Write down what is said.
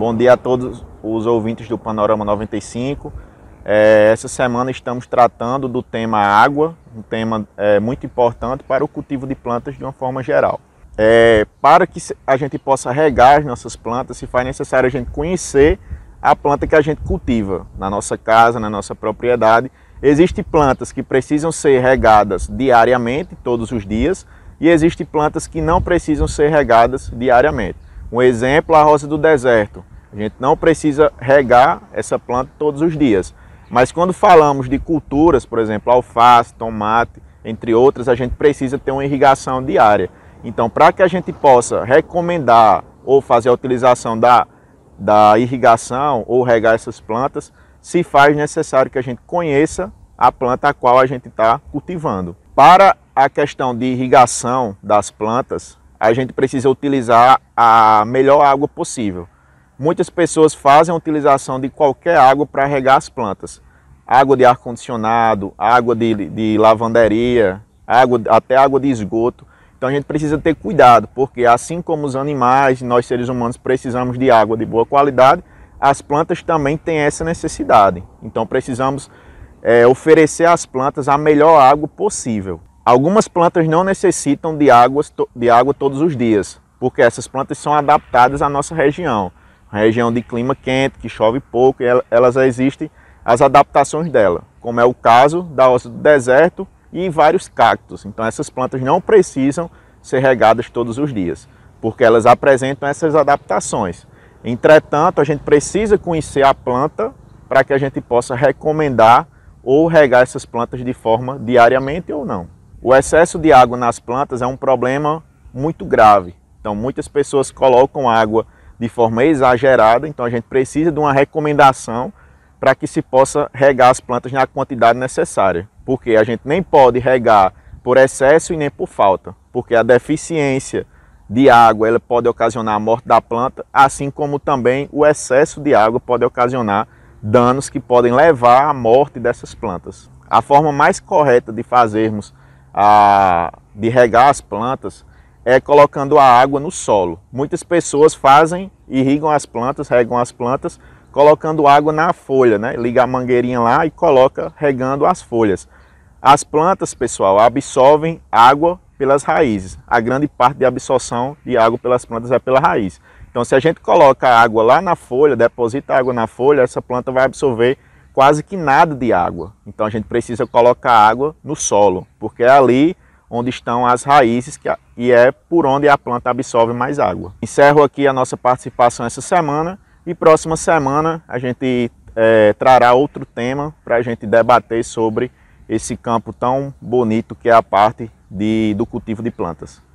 Bom dia a todos os ouvintes do Panorama 95. É, essa semana estamos tratando do tema água, um tema é, muito importante para o cultivo de plantas de uma forma geral. É, para que a gente possa regar as nossas plantas, se faz necessário a gente conhecer a planta que a gente cultiva na nossa casa, na nossa propriedade. Existem plantas que precisam ser regadas diariamente, todos os dias, e existem plantas que não precisam ser regadas diariamente. Um exemplo, a rosa do deserto. A gente não precisa regar essa planta todos os dias. Mas quando falamos de culturas, por exemplo, alface, tomate, entre outras, a gente precisa ter uma irrigação diária. Então, para que a gente possa recomendar ou fazer a utilização da, da irrigação ou regar essas plantas, se faz necessário que a gente conheça a planta a qual a gente está cultivando. Para a questão de irrigação das plantas, a gente precisa utilizar a melhor água possível. Muitas pessoas fazem a utilização de qualquer água para regar as plantas. Água de ar-condicionado, água de, de lavanderia, água, até água de esgoto. Então a gente precisa ter cuidado, porque assim como os animais, nós seres humanos precisamos de água de boa qualidade, as plantas também têm essa necessidade. Então precisamos é, oferecer às plantas a melhor água possível. Algumas plantas não necessitam de, águas, de água todos os dias, porque essas plantas são adaptadas à nossa região região de clima quente, que chove pouco, e elas existem as adaptações dela, como é o caso da ossa do deserto e vários cactos. Então essas plantas não precisam ser regadas todos os dias, porque elas apresentam essas adaptações. Entretanto, a gente precisa conhecer a planta para que a gente possa recomendar ou regar essas plantas de forma diariamente ou não. O excesso de água nas plantas é um problema muito grave. Então, muitas pessoas colocam água de forma exagerada, então a gente precisa de uma recomendação para que se possa regar as plantas na quantidade necessária, porque a gente nem pode regar por excesso e nem por falta, porque a deficiência de água ela pode ocasionar a morte da planta, assim como também o excesso de água pode ocasionar danos que podem levar à morte dessas plantas. A forma mais correta de fazermos a, de regar as plantas é colocando a água no solo. Muitas pessoas fazem, irrigam as plantas, regam as plantas, colocando água na folha, né? Liga a mangueirinha lá e coloca regando as folhas. As plantas, pessoal, absorvem água pelas raízes. A grande parte de absorção de água pelas plantas é pela raiz. Então, se a gente coloca água lá na folha, deposita água na folha, essa planta vai absorver quase que nada de água. Então, a gente precisa colocar água no solo, porque é ali onde estão as raízes que, e é por onde a planta absorve mais água. Encerro aqui a nossa participação essa semana e próxima semana a gente é, trará outro tema para a gente debater sobre esse campo tão bonito que é a parte de, do cultivo de plantas.